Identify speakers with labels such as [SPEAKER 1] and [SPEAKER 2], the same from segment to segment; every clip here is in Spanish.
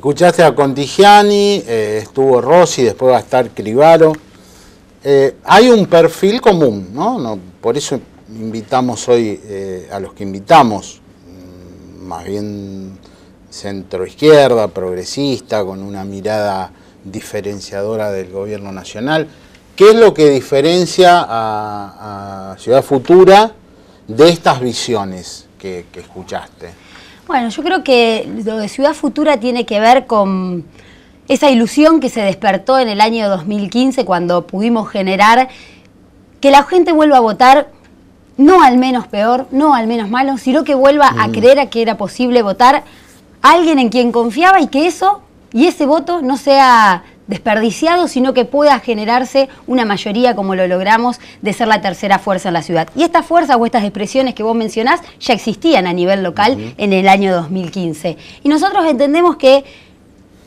[SPEAKER 1] Escuchaste a Contigiani, eh, estuvo Rossi, después va a estar Cribaro. Eh, hay un perfil común, ¿no? por eso invitamos hoy eh, a los que invitamos, mm, más bien centroizquierda, progresista, con una mirada diferenciadora del gobierno nacional. ¿Qué es lo que diferencia a, Ciudad Futura de estas visiones que escuchaste?
[SPEAKER 2] Bueno, yo creo que lo de Ciudad Futura tiene que ver con esa ilusión que se despertó en el año 2015 cuando pudimos generar que la gente vuelva a votar no al menos peor, no al menos malo, sino que vuelva a mm. creer a que era posible votar alguien en quien confiaba y que eso y ese voto no sea desperdiciado, sino que pueda generarse una mayoría, como lo logramos, de ser la tercera fuerza en la ciudad. Y estas fuerzas o estas expresiones que vos mencionás ya existían a nivel local en el año 2015. Y nosotros entendemos que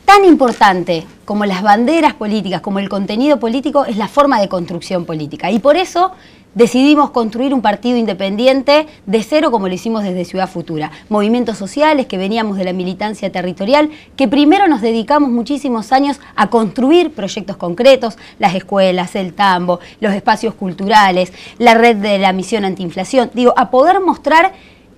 [SPEAKER 2] tan importante como las banderas políticas, como el contenido político, es la forma de construcción política. Y por eso decidimos construir un partido independiente de cero como lo hicimos desde Ciudad Futura. Movimientos sociales que veníamos de la militancia territorial, que primero nos dedicamos muchísimos años a construir proyectos concretos, las escuelas, el tambo, los espacios culturales, la red de la misión antiinflación, digo, a poder mostrar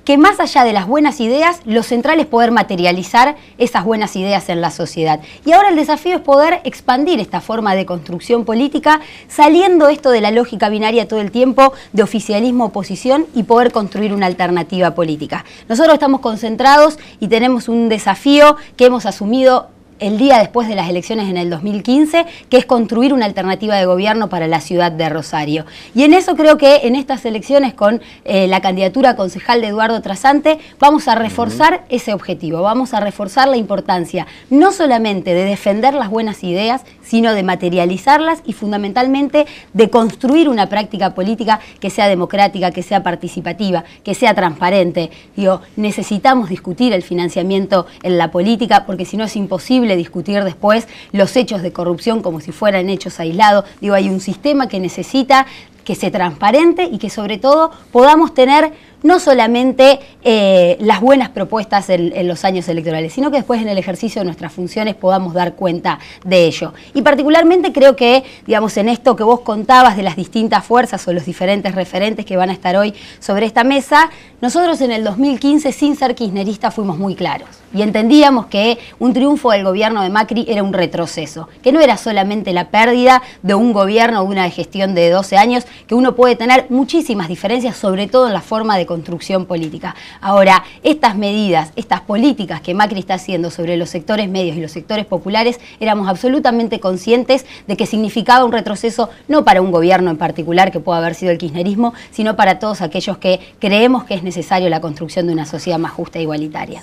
[SPEAKER 2] que más allá de las buenas ideas, lo central es poder materializar esas buenas ideas en la sociedad. Y ahora el desafío es poder expandir esta forma de construcción política, saliendo esto de la lógica binaria todo el tiempo, de oficialismo-oposición y poder construir una alternativa política. Nosotros estamos concentrados y tenemos un desafío que hemos asumido el día después de las elecciones en el 2015, que es construir una alternativa de gobierno para la ciudad de Rosario. Y en eso creo que en estas elecciones con eh, la candidatura concejal de Eduardo Trasante vamos a reforzar ese objetivo, vamos a reforzar la importancia no solamente de defender las buenas ideas, sino de materializarlas y fundamentalmente de construir una práctica política que sea democrática, que sea participativa, que sea transparente. Digo, necesitamos discutir el financiamiento en la política porque si no es imposible discutir después los hechos de corrupción como si fueran hechos aislados. Digo, hay un sistema que necesita que sea transparente y que sobre todo podamos tener no solamente eh, las buenas propuestas en, los años electorales, sino que después en el ejercicio de nuestras funciones podamos dar cuenta de ello. Y particularmente creo que, digamos, en esto que vos contabas de las distintas fuerzas o los diferentes referentes que van a estar hoy sobre esta mesa, nosotros en el 2015, sin ser kirchneristas, fuimos muy claros y entendíamos que un triunfo del gobierno de Macri era un retroceso, que no era solamente la pérdida de un gobierno o una gestión de 12 años, que uno puede tener muchísimas diferencias, sobre todo en la forma de construcción política. Ahora, estas medidas, estas políticas que Macri está haciendo sobre los sectores medios y los sectores populares, éramos absolutamente conscientes de que significaba un retroceso no para un gobierno en particular que pueda haber sido el kirchnerismo, sino para todos aquellos que creemos que es necesario la construcción de una sociedad más justa e igualitaria.